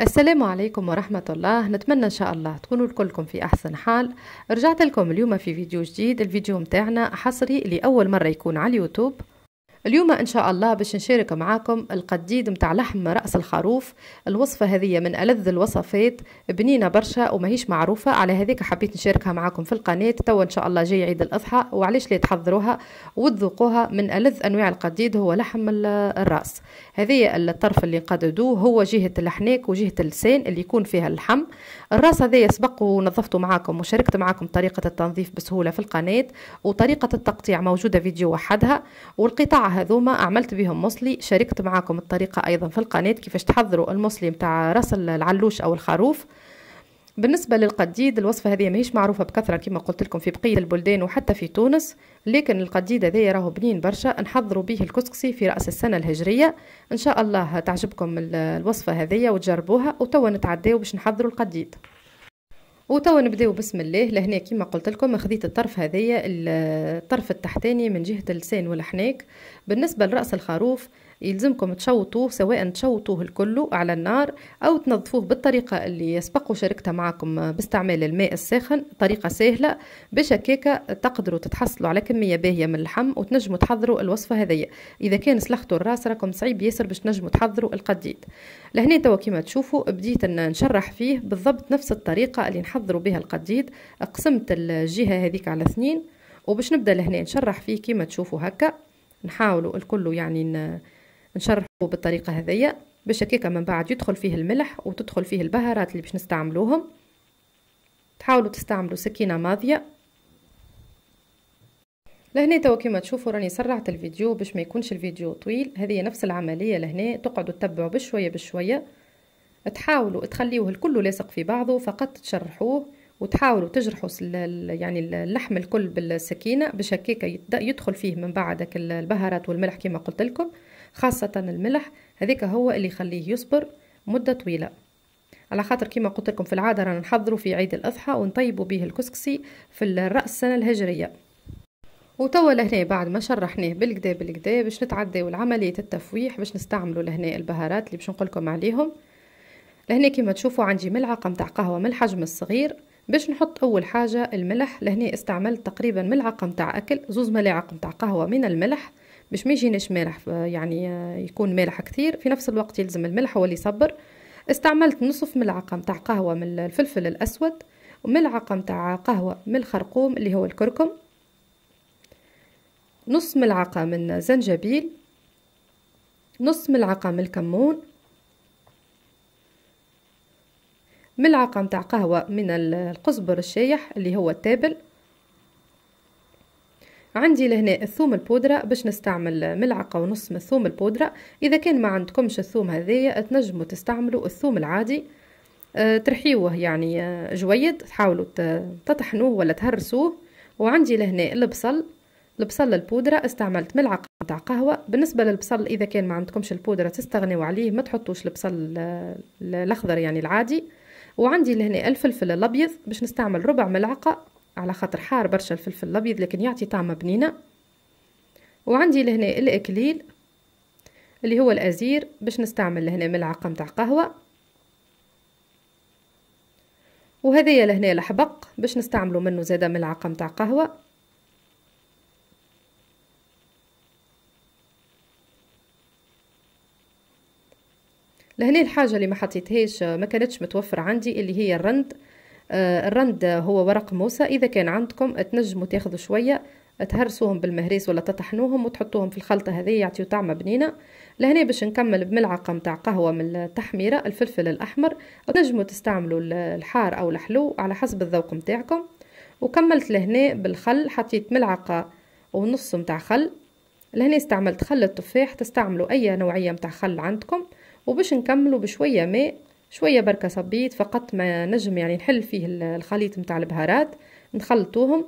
السلام عليكم ورحمة الله نتمنى إن شاء الله تكونوا كلكم في أحسن حال رجعت لكم اليوم في فيديو جديد الفيديو متاعنا حصري لأول مرة يكون على اليوتيوب اليوم إن شاء الله باش نشارك معاكم القديد متاع لحم رأس الخروف الوصفة هذه من ألذ الوصفات بنينة برشا وماهيش معروفة على هذيك حبيت نشاركها معاكم في القناة توا إن شاء الله جاي عيد الأضحى وعلاش لا تحضروها وتذوقوها من ألذ أنواع القديد هو لحم الرأس هذه الطرف اللي قددوه هو جهة الحناك وجهة اللسان اللي يكون فيها اللحم الرأس هذا سبق ونظفته معاكم وشاركت معاكم طريقة التنظيف بسهولة في القناة وطريقة التقطيع موجودة فيديو وحدها والقطاع هذوما عملت بهم مصلي شاركت معاكم الطريقة أيضا في القناة كيفاش تحضروا المصلي متاع راس العلوش أو الخروف بالنسبة للقديد الوصفة هذه ماهيش معروفة بكثرة كما قلت لكم في بقية البلدان وحتى في تونس لكن القديد هذايا راهو بنين برشا نحضروا به الكسكسي في رأس السنة الهجرية إن شاء الله تعجبكم الوصفة هذه وتجربوها وتوا نتعداو باش نحضروا القديد وتوا نبداو بسم الله لهنا كيما قلت لكم خديت الطرف هذيا الطرف التحتاني من جهه اللسان والحناك بالنسبه لراس الخروف يلزمكم تشوطوه سواء تشوطوه الكل على النار أو تنظفوه بالطريقة اللي يسبقوا وشاركتها معكم باستعمال الماء الساخن طريقة سهلة باش هكاك تقدروا تتحصلوا على كمية باهية من اللحم وتنجموا تحضروا الوصفة هذه إذا كان سلختوا الراس راكم صعيب ياسر باش تنجموا تحضروا القديد لهنا توا كيما تشوفوا بديت نشرح فيه بالضبط نفس الطريقة اللي نحضروا بها القديد قسمت الجهة هذيك على اثنين وباش نبدا لهنا نشرح فيه كيما تشوفوا هكا نحاولوا الكل يعني نشرحه بالطريقه هذيا باش هكاك من بعد يدخل فيه الملح وتدخل فيه البهارات اللي باش نستعملوهم تحاولوا تستعملوا سكينه ماضيه لهنا توا كيما تشوفوا راني سرعت الفيديو باش ما يكونش الفيديو طويل هذه نفس العمليه لهنا تقعدوا تتبعوا بشويه بشويه تحاولوا تخليوه الكل لاصق في بعضه فقط تشرحوه وتحاولوا تجرحوا يعني اللحم الكل بالسكينه باش هكاك يدخل فيه من بعدك البهارات والملح كيما قلت لكم خاصة الملح هذاك هو اللي يخليه يصبر مدة طويلة على خاطر كما قلت لكم في العادة رانا نحضروا في عيد الأضحى ونطيبوا به الكسكسي في رأس السنة الهجرية وتوا لهنا بعد ما شرحناه بالكدا بالكدا باش نتعداو لعملية التفويح باش نستعملوا لهنا البهارات اللي باش نقولكم عليهم لهنا كما تشوفوا عندي ملعقة متاع قهوة من الحجم الصغير باش نحط أول حاجة الملح لهنا استعملت تقريبا ملعقة متاع أكل زوز ملاعق متاع قهوة من الملح باش ما يجيناش مالح يعني آه، يكون مالح كثير في نفس الوقت يلزم الملح هو اللي يصبر استعملت نصف ملعقه متاع قهوه من الفلفل الاسود وملعقه متاع قهوه من الخرقوم اللي هو الكركم نص ملعقه من زنجبيل نص ملعقه من الكمون ملعقه متاع قهوه من القزبر الشايح اللي هو التابل عندي لهنا الثوم البودرة باش نستعمل ملعقة ونص من الثوم البودرة إذا كان ما عندكمش الثوم هذايا تنجموا تستعملوا الثوم العادي أه ترحيوه يعني أه، جويد تحاولوا تطحنوه ولا تهرسوه وعندي لهنا البصل البصل البودرة استعملت ملعقة متاع قهوة بالنسبة للبصل إذا كان ما عندكمش البودرة تستغنيو عليه ما تحطوش البصل الأخضر يعني العادي وعندي لهنا الفلفل الأبيض باش نستعمل ربع ملعقة على خاطر حار برشا الفلفل الابيض لكن يعطي طعمه بنينه وعندي لهنا الاكليل اللي هو الازير باش نستعمل لهنا ملعقه متاع قهوه وهذايا لهنا الحبق باش نستعملو منه زاده ملعقه متاع قهوه لهنا الحاجه اللي ما حطيتهاش ما كانتش متوفره عندي اللي هي الرند آه، الرند هو ورق موسى اذا كان عندكم تنجموا تاخذوا شويه تهرسوهم بالمهريس ولا تطحنوهم وتحطوهم في الخلطه هذه يعطيو طعمه بنينه لهنا باش نكمل بملعقه متاع قهوه من التحميره الفلفل الاحمر تنجموا تستعملوا الحار او الحلو على حسب الذوق متاعكم وكملت لهنا بالخل حطيت ملعقه ونص متاع خل لهنا استعملت خل التفاح تستعملوا اي نوعيه متاع خل عندكم وباش نكملوا بشويه ماء شوية بركة صبيت فقط ما نجم يعني نحل فيه الخليط متاع البهارات نخلطوهم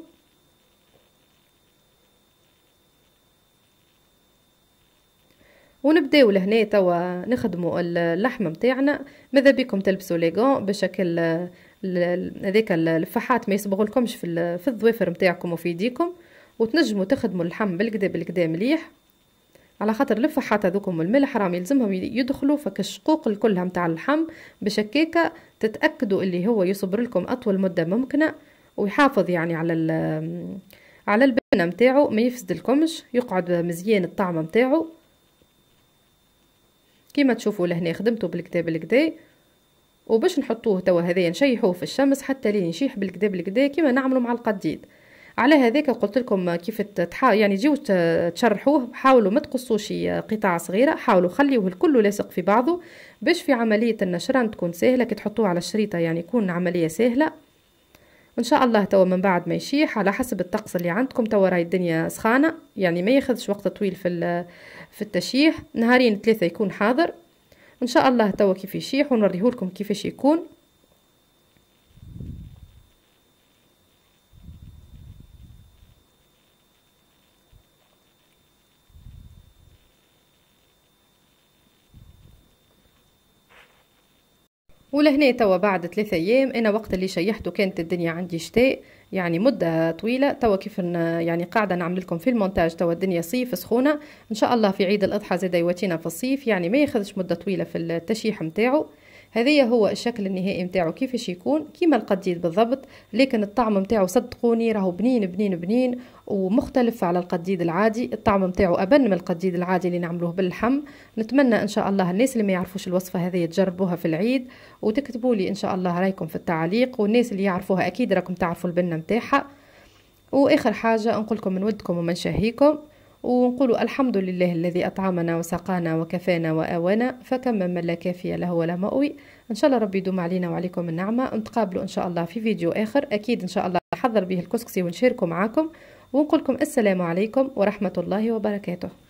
ونبداو لهنا توا نخدموا اللحمه متاعنا ماذا بكم تلبسوا ليغون بشكل هذاكا الفحات ما يصبغولكمش في الظوافر متاعكم وفي يديكم وتنجموا تخدموا اللحم بالكدا بالكدا مليح على خاطر الفحات هذوكم والملح راهم يلزمهم يدخلوا فك الشقوق الكلها متاع اللحم بشكيكة تتأكدوا اللي هو يصبر لكم أطول مدة ممكنة ويحافظ يعني على على البنة متاعو ما يفسدلكمش يقعد مزيان الطعم متاعو كيما تشوفوا لهنا خدمته بالكدا بالكدا وباش نحطوه توا هذايا نشيحوه في الشمس حتى لين يشيح بالكدا بالكدا كيما نعملو مع القديد على هذاك قلت لكم كيف تحا يعني جيو تشرحوه حاولوا ما تقصوش قطع صغيره حاولوا خليوه الكل لاصق في بعضه باش في عمليه النشران تكون سهله كي تحطوه على الشريطه يعني يكون عمليه سهله ان شاء الله توا من بعد ما يشيح على حسب الطقس اللي عندكم توا راهي الدنيا سخانه يعني ما ياخذش وقت طويل في في التشييح نهارين ثلاثه يكون حاضر ان شاء الله توا كيف يشيح ونوريهولكم كيفاش يكون ولهنا توا بعد ثلاثة أيام أنا وقت اللي شيحته كانت الدنيا عندي شتاء يعني مدة طويلة توا كيف يعني قاعدة نعمل لكم في المونتاج توا الدنيا صيف سخونة إن شاء الله في عيد الأضحى زاد يواتينا في الصيف يعني ما ياخذش مدة طويلة في التشيح متاعو هذه هو الشكل النهائي نتاعو كيفاش يكون كيما القديد بالضبط لكن الطعم نتاعو صدقوني راهو بنين بنين بنين ومختلف على القديد العادي الطعم نتاعو ابن من القديد العادي اللي نعملوه باللحم نتمنى ان شاء الله الناس اللي ما يعرفوش الوصفه هذه تجربوها في العيد وتكتبوا لي ان شاء الله رايكم في التعليق والناس اللي يعرفوها اكيد راكم تعرفوا البنه نتاعها واخر حاجه نقولكم من ودكم ومن شهيكم ونقول الحمد لله الذي أطعمنا وسقانا وكفانا وآوانا فكم من لا كافية له ولا مأوي إن شاء الله ربي يدوم علينا وعليكم النعمة نتقابلوا إن شاء الله في فيديو آخر أكيد إن شاء الله نحضر به الكسكسي ونشاركه معاكم ونقول السلام عليكم ورحمة الله وبركاته